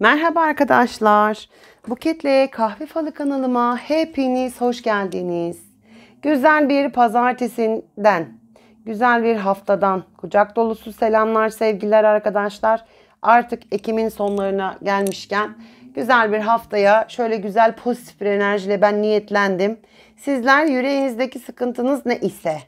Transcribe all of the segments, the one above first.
Merhaba arkadaşlar. Buket'le Kahve Falı kanalıma hepiniz hoş geldiniz. Güzel bir pazartesinden, güzel bir haftadan kucak dolusu selamlar sevgiler arkadaşlar. Artık Ekim'in sonlarına gelmişken güzel bir haftaya şöyle güzel pozitif bir enerjiyle ben niyetlendim. Sizler yüreğinizdeki sıkıntınız ne ise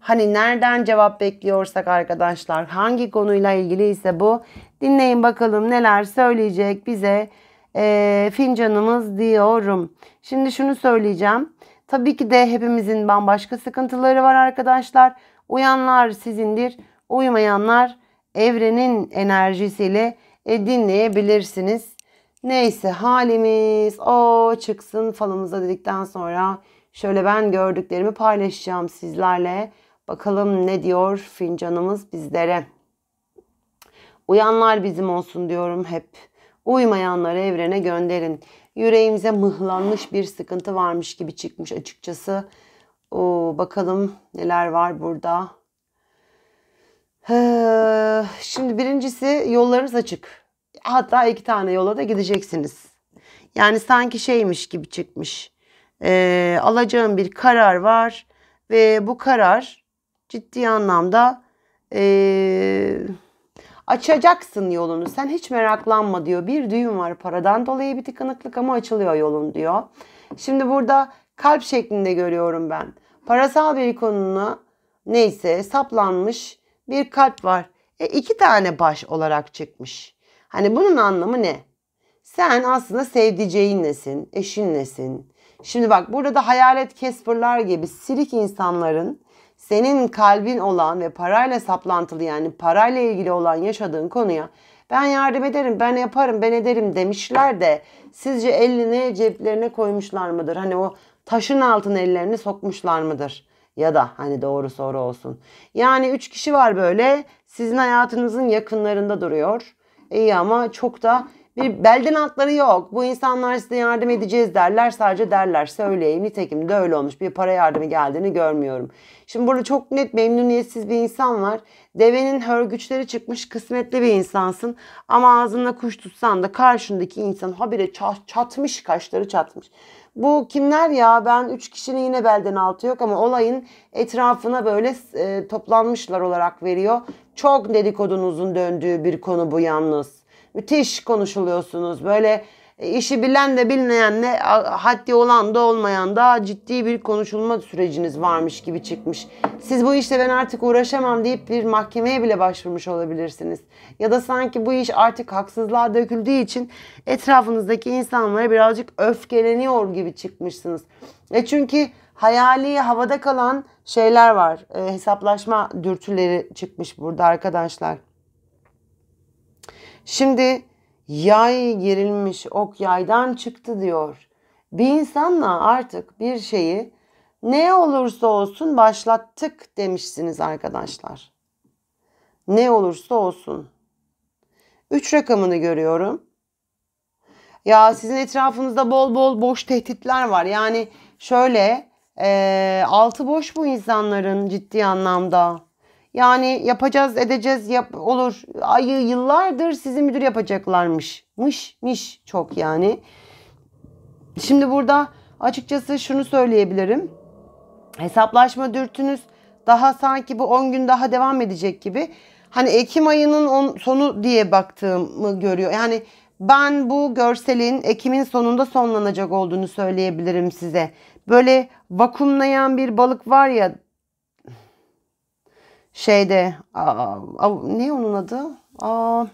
Hani nereden cevap bekliyorsak arkadaşlar hangi konuyla ilgili ise bu dinleyin bakalım neler söyleyecek bize e, fincanımız diyorum. Şimdi şunu söyleyeceğim. Tabii ki de hepimizin bambaşka sıkıntıları var arkadaşlar. Uyanlar sizindir, uyumayanlar evrenin enerjisiyle e, dinleyebilirsiniz. Neyse halimiz o çıksın falımıza dedikten sonra şöyle ben gördüklerimi paylaşacağım sizlerle. Bakalım ne diyor fincanımız bizlere. Uyanlar bizim olsun diyorum hep. Uymayanları evrene gönderin. Yüreğimize mıhlanmış bir sıkıntı varmış gibi çıkmış açıkçası. Oo, bakalım neler var burada. Ee, şimdi birincisi yollarınız açık. Hatta iki tane yola da gideceksiniz. Yani sanki şeymiş gibi çıkmış. Ee, alacağım bir karar var ve bu karar ciddi anlamda e, açacaksın yolunu. Sen hiç meraklanma diyor. Bir düğün var paradan dolayı bir tıkanıklık ama açılıyor yolun diyor. Şimdi burada kalp şeklinde görüyorum ben. Parasal bir konuna neyse saplanmış bir kalp var. E, iki tane baş olarak çıkmış. Hani bunun anlamı ne? Sen aslında sevdiceğinlesin, eşinlesin. Şimdi bak burada da hayalet kesperlar gibi silik insanların senin kalbin olan ve parayla saplantılı yani parayla ilgili olan yaşadığın konuya ben yardım ederim, ben yaparım, ben ederim demişler de sizce elini ceplerine koymuşlar mıdır? Hani o taşın altına ellerini sokmuşlar mıdır? Ya da hani doğru soru olsun. Yani 3 kişi var böyle sizin hayatınızın yakınlarında duruyor. İyi ama çok da bir belden altları yok. Bu insanlar size yardım edeceğiz derler. Sadece derler söyleyeyim. Nitekim de öyle olmuş. Bir para yardımı geldiğini görmüyorum. Şimdi burada çok net memnuniyetsiz bir insan var. Devenin hörgüçleri çıkmış kısmetli bir insansın. Ama ağzında kuş tutsan da karşındaki insan habire çatmış kaşları çatmış. Bu kimler ya ben 3 kişinin yine belden altı yok ama olayın etrafına böyle e, toplanmışlar olarak veriyor. Çok dedikodunuzun döndüğü bir konu bu yalnız müthiş konuşuluyorsunuz. Böyle e, işi bilen de bilmeyen de haddi olan da olmayan da ciddi bir konuşulma süreciniz varmış gibi çıkmış. Siz bu işle ben artık uğraşamam deyip bir mahkemeye bile başvurmuş olabilirsiniz. Ya da sanki bu iş artık haksızlığa döküldüğü için etrafınızdaki insanlara birazcık öfkeleniyor gibi çıkmışsınız. E çünkü hayali havada kalan şeyler var. E, hesaplaşma dürtüleri çıkmış burada arkadaşlar. Şimdi yay gerilmiş, ok yaydan çıktı diyor. Bir insanla artık bir şeyi ne olursa olsun başlattık demişsiniz arkadaşlar. Ne olursa olsun. Üç rakamını görüyorum. Ya sizin etrafınızda bol bol boş tehditler var. Yani şöyle e, altı boş bu insanların ciddi anlamda. Yani yapacağız, edeceğiz, yap olur. Ayı yıllardır sizi müdür yapacaklarmış. Mış, miş çok yani. Şimdi burada açıkçası şunu söyleyebilirim. Hesaplaşma dürtünüz daha sanki bu 10 gün daha devam edecek gibi. Hani Ekim ayının on, sonu diye baktığımı görüyor. Yani ben bu görselin Ekim'in sonunda sonlanacak olduğunu söyleyebilirim size. Böyle vakumlayan bir balık var ya şeyde aa, ne onun adı? Aa,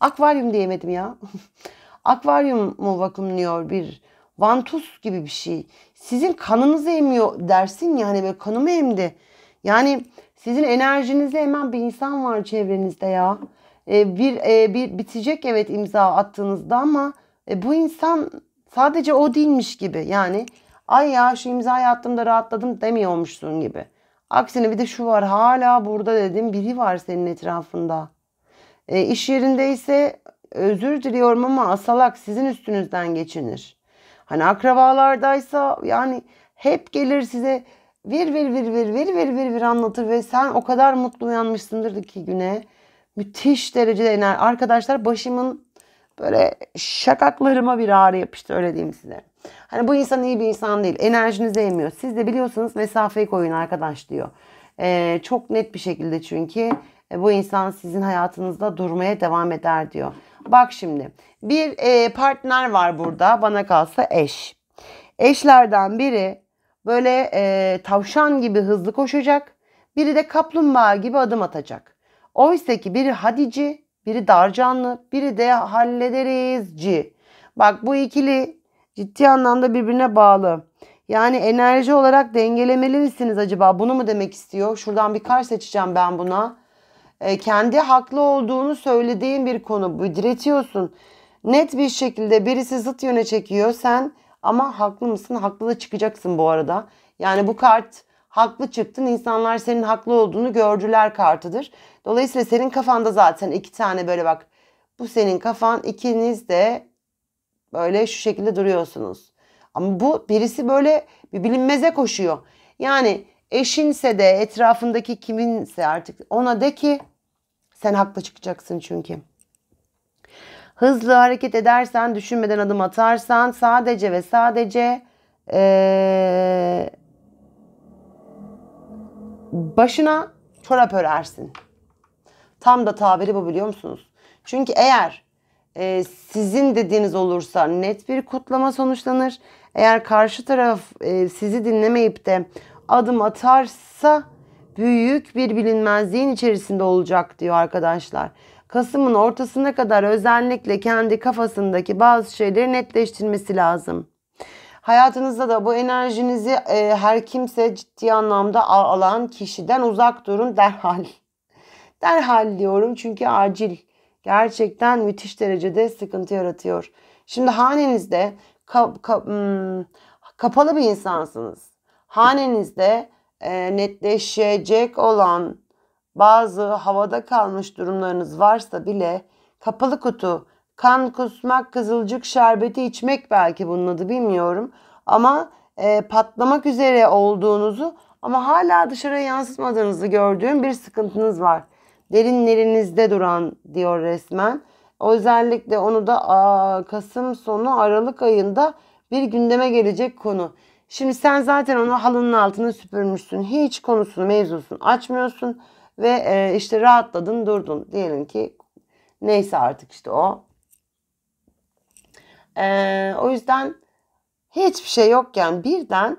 akvaryum diyemedim ya. akvaryum mu vakumluyor bir vantuz gibi bir şey. Sizin kanınızı emiyor dersin ya hani böyle kanımı emdi. Yani sizin enerjinizi emen bir insan var çevrenizde ya. Ee, bir, e, bir bitecek evet imza attığınızda ama e, bu insan sadece o değilmiş gibi. Yani ay ya şu imzayı da rahatladım demiyormuşsun gibi. Aksine bir de şu var hala burada dedim biri var senin etrafında. E, iş yerinde ise özür diliyorum ama asalak sizin üstünüzden geçinir. Hani akrabalardaysa yani hep gelir size vir vir vir vir vir vir vir vir anlatır ve sen o kadar mutlu uyanmışsındır ki güne. Müthiş derecede enerji. Arkadaşlar başımın böyle şakaklarıma bir ağrı yapıştı öyle diyeyim size. Hani bu insan iyi bir insan değil. Enerjinizi emiyor. Siz de biliyorsunuz mesafeyi koyun arkadaş diyor. Ee, çok net bir şekilde çünkü e, bu insan sizin hayatınızda durmaya devam eder diyor. Bak şimdi bir e, partner var burada bana kalsa eş. Eşlerden biri böyle e, tavşan gibi hızlı koşacak. Biri de kaplumbağa gibi adım atacak. Oysa ki biri hadici, biri darcanlı, biri de hallederizci. Bak bu ikili ciddi anlamda birbirine bağlı. Yani enerji olarak dengelemelisiniz acaba. Bunu mu demek istiyor? Şuradan bir kar seçeceğim ben buna. E, kendi haklı olduğunu söylediğin bir konu. Diretiyorsun. Net bir şekilde birisi zıt yöne çekiyor. Sen ama haklı mısın? Haklı da çıkacaksın bu arada. Yani bu kart haklı çıktın. İnsanlar senin haklı olduğunu gördüler kartıdır. Dolayısıyla senin kafanda zaten iki tane böyle bak. Bu senin kafan. ikiniz de Böyle şu şekilde duruyorsunuz. Ama bu birisi böyle bir bilinmeze koşuyor. Yani eşinse de etrafındaki kiminse artık ona de ki sen haklı çıkacaksın çünkü. Hızlı hareket edersen, düşünmeden adım atarsan sadece ve sadece ee, başına çorap örersin. Tam da tabiri bu biliyor musunuz? Çünkü eğer e, sizin dediğiniz olursa net bir kutlama sonuçlanır. Eğer karşı taraf e, sizi dinlemeyip de adım atarsa büyük bir bilinmezliğin içerisinde olacak diyor arkadaşlar. Kasım'ın ortasına kadar özellikle kendi kafasındaki bazı şeyleri netleştirmesi lazım. Hayatınızda da bu enerjinizi e, her kimse ciddi anlamda alan kişiden uzak durun derhal. Derhal diyorum çünkü acil gerçekten müthiş derecede sıkıntı yaratıyor. Şimdi hanenizde ka, ka, hmm, kapalı bir insansınız. Hanenizde e, netleşecek olan bazı havada kalmış durumlarınız varsa bile kapalı kutu, kan kusmak, kızılcık şerbeti içmek belki bunun adı bilmiyorum. Ama e, patlamak üzere olduğunuzu ama hala dışarıya yansıtmadığınızı gördüğüm bir sıkıntınız var derinlerinizde duran diyor resmen. Özellikle onu da Kasım sonu Aralık ayında bir gündeme gelecek konu. Şimdi sen zaten onu halının altına süpürmüşsün. Hiç konusunu, mevzusunu açmıyorsun ve e, işte rahatladın, durdun. Diyelim ki neyse artık işte o. E, o yüzden hiçbir şey yokken birden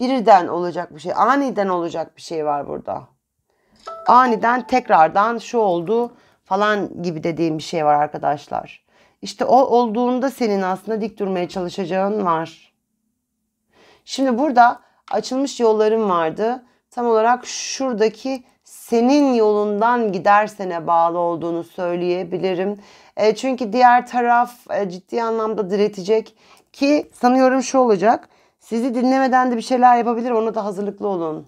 birden olacak bir şey, aniden olacak bir şey var burada aniden tekrardan şu oldu falan gibi dediğim bir şey var arkadaşlar. İşte o olduğunda senin aslında dik durmaya çalışacağın var. Şimdi burada açılmış yolların vardı. Tam olarak şuradaki senin yolundan gidersene bağlı olduğunu söyleyebilirim. E, çünkü diğer taraf e, ciddi anlamda diretecek ki sanıyorum şu olacak. Sizi dinlemeden de bir şeyler yapabilir ona da hazırlıklı olun.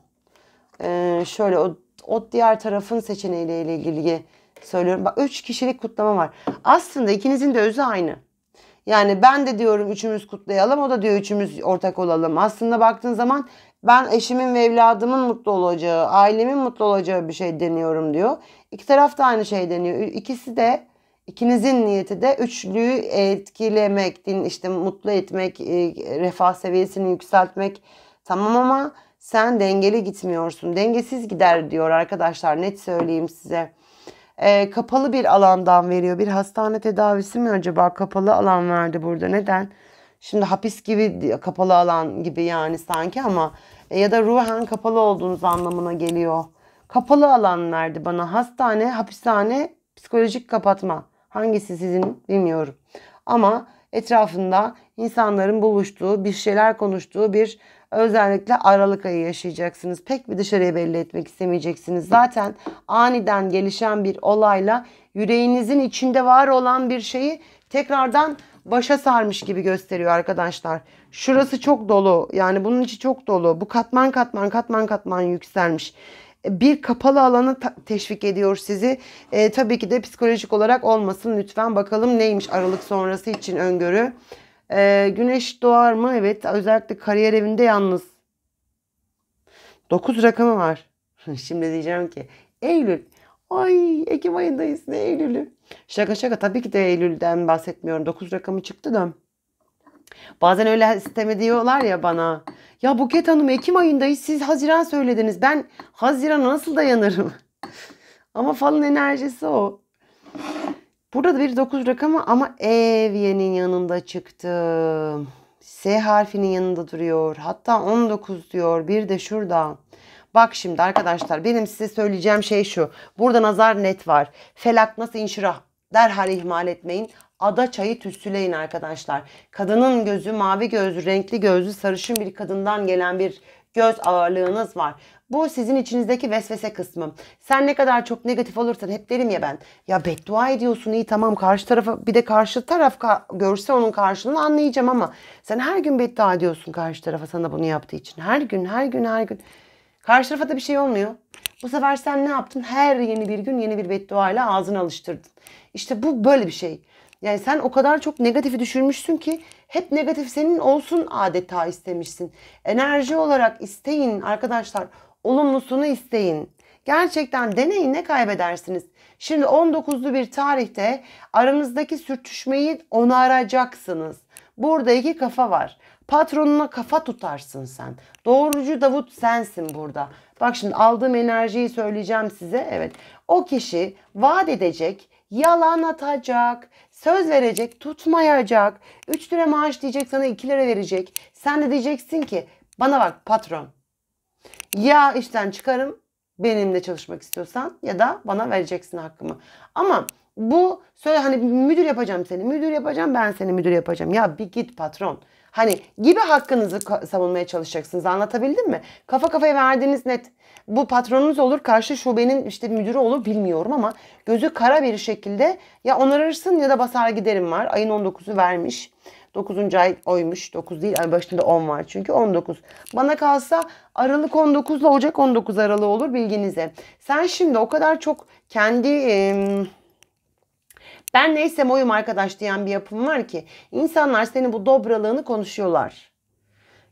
Ee, şöyle o, o diğer tarafın seçeneğiyle ile ilgili söylüyorum. Bak 3 kişilik kutlama var. Aslında ikinizin de özü aynı. Yani ben de diyorum üçümüz kutlayalım o da diyor üçümüz ortak olalım. Aslında baktığın zaman ben eşimin ve evladımın mutlu olacağı, ailemin mutlu olacağı bir şey deniyorum diyor. İki taraf da aynı şey deniyor. İkisi de ikinizin niyeti de üçlüyü etkilemek, din işte mutlu etmek, e, refah seviyesini yükseltmek tamam ama sen dengeli gitmiyorsun. Dengesiz gider diyor arkadaşlar. Net söyleyeyim size. Ee, kapalı bir alandan veriyor. Bir hastane tedavisi mi acaba? Kapalı alan verdi burada. Neden? Şimdi hapis gibi kapalı alan gibi yani sanki ama e, ya da ruhen kapalı olduğunuz anlamına geliyor. Kapalı alan verdi bana. Hastane, hapishane, psikolojik kapatma. Hangisi sizin bilmiyorum. Ama etrafında insanların buluştuğu, bir şeyler konuştuğu bir Özellikle Aralık ayı yaşayacaksınız. Pek bir dışarıya belli etmek istemeyeceksiniz. Zaten aniden gelişen bir olayla yüreğinizin içinde var olan bir şeyi tekrardan başa sarmış gibi gösteriyor arkadaşlar. Şurası çok dolu. Yani bunun içi çok dolu. Bu katman katman katman katman yükselmiş e, bir kapalı alanı teşvik ediyor sizi. E, tabii ki de psikolojik olarak olmasın lütfen. Bakalım neymiş Aralık sonrası için öngörü. Ee, güneş doğar mı? Evet. Özellikle kariyer evinde yalnız. 9 rakamı var. Şimdi diyeceğim ki Eylül. Ay Ekim ayındayız ne Eylül'ü. Şaka şaka tabii ki de Eylül'den bahsetmiyorum. 9 rakamı çıktı da. Bazen öyle isteme diyorlar ya bana. Ya Buket Hanım Ekim ayındayız siz Haziran söylediniz. Ben Haziran'a nasıl dayanırım? Ama falın enerjisi o. Burada bir 9 rakamı ama Evye'nin yanında çıktı. S harfinin yanında duruyor. Hatta 19 diyor. Bir de şurada. Bak şimdi arkadaşlar benim size söyleyeceğim şey şu. Burada nazar net var. Felak nasıl inşirah derhal ihmal etmeyin. Ada çayı tütsüleyin arkadaşlar. Kadının gözü mavi gözlü, renkli gözlü, sarışın bir kadından gelen bir göz ağırlığınız var. Bu sizin içinizdeki vesvese kısmı. Sen ne kadar çok negatif olursan hep derim ya ben. Ya beddua ediyorsun iyi tamam karşı tarafa bir de karşı taraf ka görse onun karşılığını anlayacağım ama sen her gün beddua ediyorsun karşı tarafa sana bunu yaptığı için. Her gün her gün her gün. Karşı tarafa da bir şey olmuyor. Bu sefer sen ne yaptın? Her yeni bir gün yeni bir beddua ile ağzını alıştırdın. İşte bu böyle bir şey. Yani sen o kadar çok negatifi düşürmüşsün ki hep negatif senin olsun adeta istemişsin. Enerji olarak isteyin arkadaşlar. Olumlusunu isteyin. Gerçekten deneyin ne kaybedersiniz? Şimdi 19'lu bir tarihte aranızdaki sürtüşmeyi onaracaksınız. Burada iki kafa var. Patronuna kafa tutarsın sen. Doğrucu Davut sensin burada. Bak şimdi aldığım enerjiyi söyleyeceğim size. Evet o kişi vaat edecek, yalan atacak, söz verecek, tutmayacak. 3 lira maaş diyecek sana 2 lira verecek. Sen de diyeceksin ki bana bak patron ya işten çıkarım benimle çalışmak istiyorsan ya da bana vereceksin hakkımı. Ama bu söyle hani müdür yapacağım seni müdür yapacağım ben seni müdür yapacağım. Ya bir git patron. Hani gibi hakkınızı savunmaya çalışacaksınız. Anlatabildim mi? Kafa kafaya verdiğiniz net. Bu patronunuz olur, karşı şubenin işte müdürü olur bilmiyorum ama gözü kara bir şekilde ya onararsın ya da basar giderim var. Ayın 19'u vermiş. 9. ay oymuş. 9 değil. Yani başında 10 var çünkü 19. Bana kalsa Aralık 19 ile Ocak 19 Aralığı olur bilginize. Sen şimdi o kadar çok kendi... E ben neysem oyum arkadaş diyen bir yapım var ki insanlar senin bu dobralığını konuşuyorlar.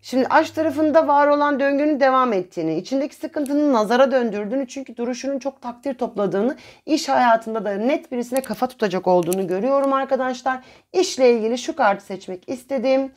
Şimdi aç tarafında var olan döngünün devam ettiğini, içindeki sıkıntının nazara döndürdüğünü çünkü duruşunun çok takdir topladığını, iş hayatında da net birisine kafa tutacak olduğunu görüyorum arkadaşlar. İşle ilgili şu kartı seçmek istedim.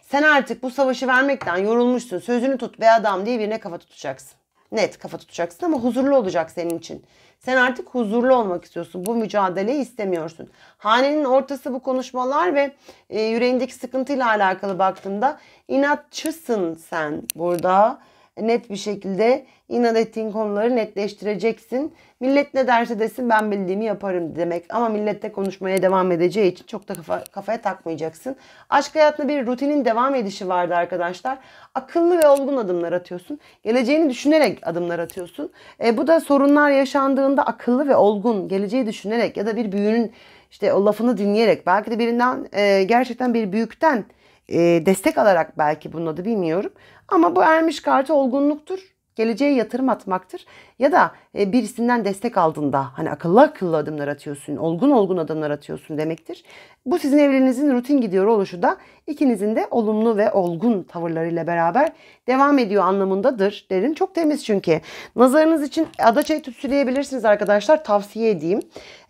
Sen artık bu savaşı vermekten yorulmuşsun. Sözünü tut ve adam diye birine kafa tutacaksın. Net kafa tutacaksın ama huzurlu olacak senin için. Sen artık huzurlu olmak istiyorsun. Bu mücadeleyi istemiyorsun. Hanenin ortası bu konuşmalar ve e, yüreğindeki sıkıntıyla alakalı baktığında inatçısın sen burada net bir şekilde inat ettiğin konuları netleştireceksin. Millet ne derse desin ben bildiğimi yaparım demek. Ama millette konuşmaya devam edeceği için çok da kafa, kafaya takmayacaksın. Aşk hayatında bir rutinin devam edişi vardı arkadaşlar. Akıllı ve olgun adımlar atıyorsun. Geleceğini düşünerek adımlar atıyorsun. E, bu da sorunlar yaşandığında akıllı ve olgun geleceği düşünerek ya da bir büyünün işte o lafını dinleyerek belki de birinden e, gerçekten bir büyükten e, destek alarak belki bunun adı bilmiyorum. Ama bu ermiş kartı olgunluktur. Geleceğe yatırım atmaktır. Ya da e, birisinden destek aldığında hani akıllı akıllı adımlar atıyorsun, olgun olgun adımlar atıyorsun demektir. Bu sizin evliliğinizin rutin gidiyor oluşu da İkinizin de olumlu ve olgun tavırlarıyla beraber devam ediyor anlamındadır derin. Çok temiz çünkü. Nazarınız için adaçayı tütsüleyebilirsiniz arkadaşlar. Tavsiye edeyim.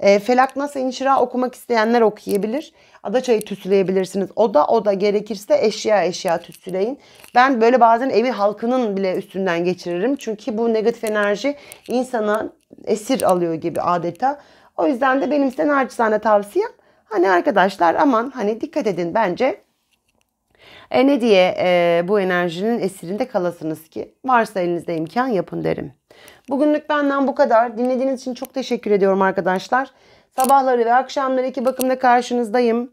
E, Felaknas İnşira okumak isteyenler okuyabilir. Adaçayı tütsüleyebilirsiniz. O da o da gerekirse eşya eşya tütsüleyin. Ben böyle bazen evi halkının bile üstünden geçiririm. Çünkü bu negatif enerji insana esir alıyor gibi adeta. O yüzden de benim size naçizane tavsiyem Hani arkadaşlar aman hani dikkat edin bence e ne diye e, bu enerjinin esirinde kalasınız ki? Varsa elinizde imkan yapın derim. Bugünlük benden bu kadar. Dinlediğiniz için çok teşekkür ediyorum arkadaşlar. Sabahları ve akşamları iki bakımda karşınızdayım.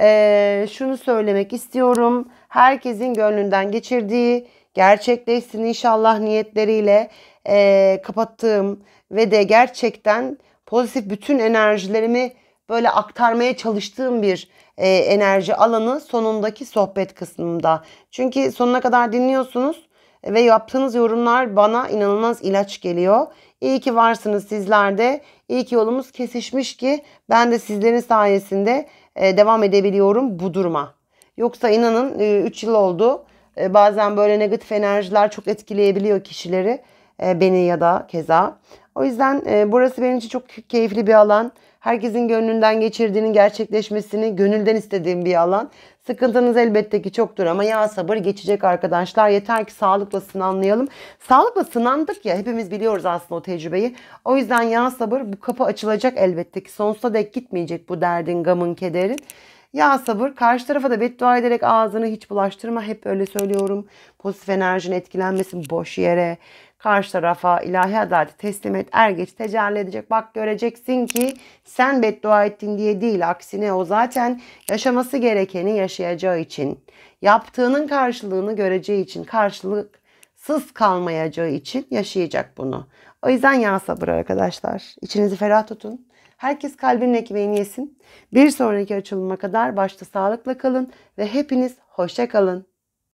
E, şunu söylemek istiyorum. Herkesin gönlünden geçirdiği, gerçekleşsin inşallah niyetleriyle e, kapattığım ve de gerçekten pozitif bütün enerjilerimi böyle aktarmaya çalıştığım bir e, enerji alanı sonundaki sohbet kısmında. Çünkü sonuna kadar dinliyorsunuz ve yaptığınız yorumlar bana inanılmaz ilaç geliyor. İyi ki varsınız sizler de. İyi ki yolumuz kesişmiş ki ben de sizlerin sayesinde e, devam edebiliyorum bu duruma. Yoksa inanın 3 e, yıl oldu. E, bazen böyle negatif enerjiler çok etkileyebiliyor kişileri. E, beni ya da keza. O yüzden e, burası benim için çok keyifli bir alan. Herkesin gönlünden geçirdiğinin gerçekleşmesini gönülden istediğim bir alan. Sıkıntınız elbette ki çoktur ama ya sabır geçecek arkadaşlar. Yeter ki sağlıkla sınanlayalım. Sağlıkla sınandık ya hepimiz biliyoruz aslında o tecrübeyi. O yüzden ya sabır bu kapı açılacak elbette ki. Sonsuza dek gitmeyecek bu derdin, gamın, kederin. Ya sabır karşı tarafa da beddua ederek ağzını hiç bulaştırma. Hep öyle söylüyorum. Pozitif enerjin etkilenmesin boş yere. Karşı tarafa ilahi adaleti teslim et. Er geç tecelli edecek. Bak göreceksin ki sen beddua ettin diye değil. Aksine o zaten yaşaması gerekeni yaşayacağı için. Yaptığının karşılığını göreceği için. Karşılıksız kalmayacağı için yaşayacak bunu. O yüzden ya sabır arkadaşlar. İçinizi ferah tutun. Herkes kalbinin ekmeğini yesin. Bir sonraki açılıma kadar başta sağlıkla kalın ve hepiniz hoşça kalın.